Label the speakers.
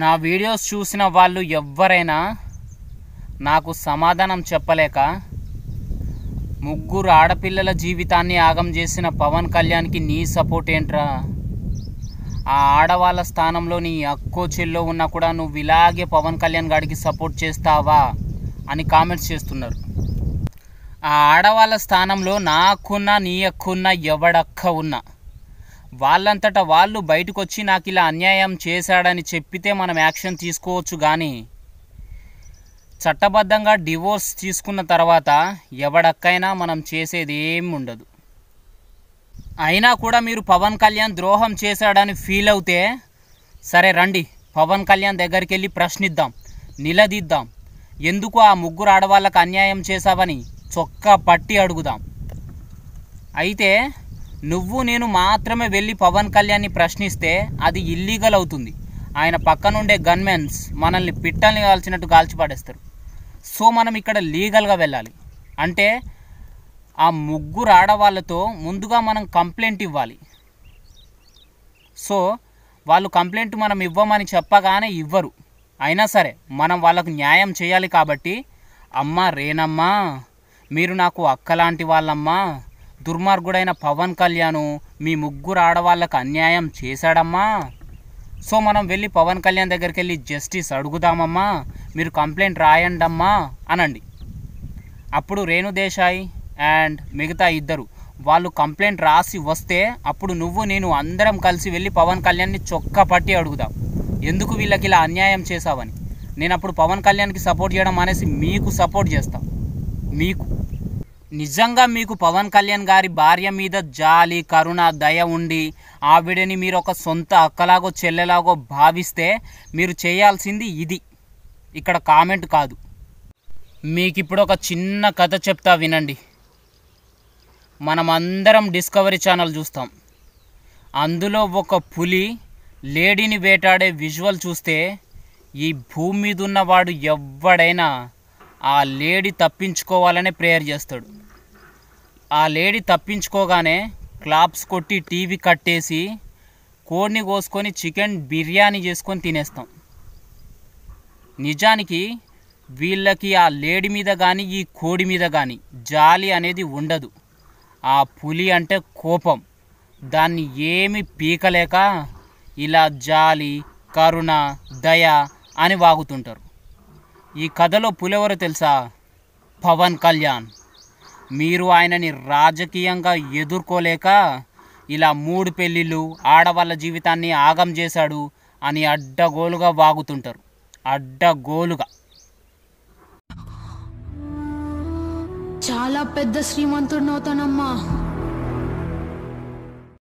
Speaker 1: నా వీడియోస్ చూసిన వాళ్ళు ఎవ్వరైనా నాకు సమాధానం చెప్పలేక ముగ్గురు ఆడపిల్లల జీవితాన్ని ఆగం చేసిన పవన్ కళ్యాణ్కి నీ సపోర్ట్ ఏంట్రా ఆ ఆడవాళ్ళ స్థానంలో నీ అక్కో చెల్లో ఉన్నా కూడా నువ్వు ఇలాగే పవన్ కళ్యాణ్ గారికి సపోర్ట్ చేస్తావా అని కామెంట్స్ చేస్తున్నారు ఆ ఆడవాళ్ళ స్థానంలో నాకున్నా నీ అక్కున్నా ఎవడక్క ఉన్నా వాళ్ళంతటా వాళ్ళు బయటకు వచ్చి నాకు ఇలా అన్యాయం చేశాడని చెప్పితే మనం యాక్షన్ తీసుకోవచ్చు కానీ చట్టబద్ధంగా డివోర్స్ తీసుకున్న తర్వాత ఎవడక్కైనా మనం చేసేది ఏం ఉండదు అయినా కూడా మీరు పవన్ కళ్యాణ్ ద్రోహం చేశాడని ఫీల్ అవుతే సరే రండి పవన్ కళ్యాణ్ దగ్గరికి వెళ్ళి ప్రశ్నిద్దాం నిలదీద్దాం ఎందుకు ఆ ముగ్గురు ఆడవాళ్ళకు అన్యాయం చేశావని చొక్కా పట్టి అడుగుదాం అయితే నువ్వు నేను మాత్రమే వెళ్ళి పవన్ కళ్యాణ్ని ప్రశ్నిస్తే అది ఇల్లీగల్ అవుతుంది ఆయన పక్కనుండే గన్మెన్స్ మనల్ని పిట్టల్ని కాల్చినట్టు కాల్చి సో మనం ఇక్కడ లీగల్గా వెళ్ళాలి అంటే ఆ ముగ్గురు ఆడవాళ్ళతో ముందుగా మనం కంప్లైంట్ ఇవ్వాలి సో వాళ్ళు కంప్లైంట్ మనం ఇవ్వమని చెప్పగానే ఇవ్వరు అయినా సరే మనం వాళ్ళకు న్యాయం చేయాలి కాబట్టి అమ్మ రేనమ్మా మీరు నాకు అక్కలాంటి వాళ్ళమ్మా దుర్మార్గుడైన పవన్ కళ్యాణ్ మీ ముగ్గురు ఆడవాళ్ళకు అన్యాయం చేశాడమ్మా సో మనం వెళ్ళి పవన్ కళ్యాణ్ దగ్గరికి వెళ్ళి జస్టిస్ అడుగుదామమ్మా మీరు కంప్లైంట్ రాయండమ్మా అనండి అప్పుడు రేణు దేశాయ్ అండ్ మిగతా ఇద్దరు వాళ్ళు కంప్లైంట్ రాసి వస్తే అప్పుడు నువ్వు నేను అందరం కలిసి వెళ్ళి పవన్ కళ్యాణ్ని చొక్క పట్టి అడుగుదాం ఎందుకు వీళ్ళకి ఇలా అన్యాయం చేశావని నేను అప్పుడు పవన్ కళ్యాణ్కి సపోర్ట్ చేయడం అనేసి మీకు సపోర్ట్ చేస్తాను మీకు నిజంగా మీకు పవన్ కళ్యాణ్ గారి భార్య మీద జాలి కరుణ దయ ఉండి ఆవిడని మీరు ఒక సొంత అక్కలాగో చెల్లెలాగో భావిస్తే మీరు చేయాల్సింది ఇది ఇక్కడ కామెంట్ కాదు మీకు ఇప్పుడు ఒక చిన్న కథ చెప్తా వినండి మనం అందరం డిస్కవరీ ఛానల్ చూస్తాం అందులో ఒక పులి లేడీని వేటాడే విజువల్ చూస్తే ఈ భూమి మీద ఉన్నవాడు ఎవడైనా ఆ లేడీ తప్పించుకోవాలనే ప్రేయర్ చేస్తాడు ఆ లేడీ తప్పించుకోగానే క్లాప్స్ కొట్టి టీవీ కట్టేసి కోడిని కోసుకొని చికెన్ బిర్యానీ చేసుకొని తినేస్తాం నిజానికి వీళ్ళకి ఆ లేడి మీద కానీ ఈ కోడి మీద కానీ జాలి అనేది ఉండదు ఆ పులి అంటే కోపం దాన్ని ఏమి పీకలేక ఇలా జాలి కరుణ దయ అని వాగుతుంటారు ఈ కథలో పులెవరో తెలుసా పవన్ కళ్యాణ్ మీరు ఆయనని రాజకీయంగా ఎదుర్కోలేక ఇలా మూడు పెళ్ళిళ్ళు ఆడవాళ్ళ జీవితాన్ని ఆగం చేశాడు అని అడ్డగోలుగా వాగుతుంటారు అడ్డగోలుగా చాలా పెద్ద శ్రీమంతుడినవుతానమ్మా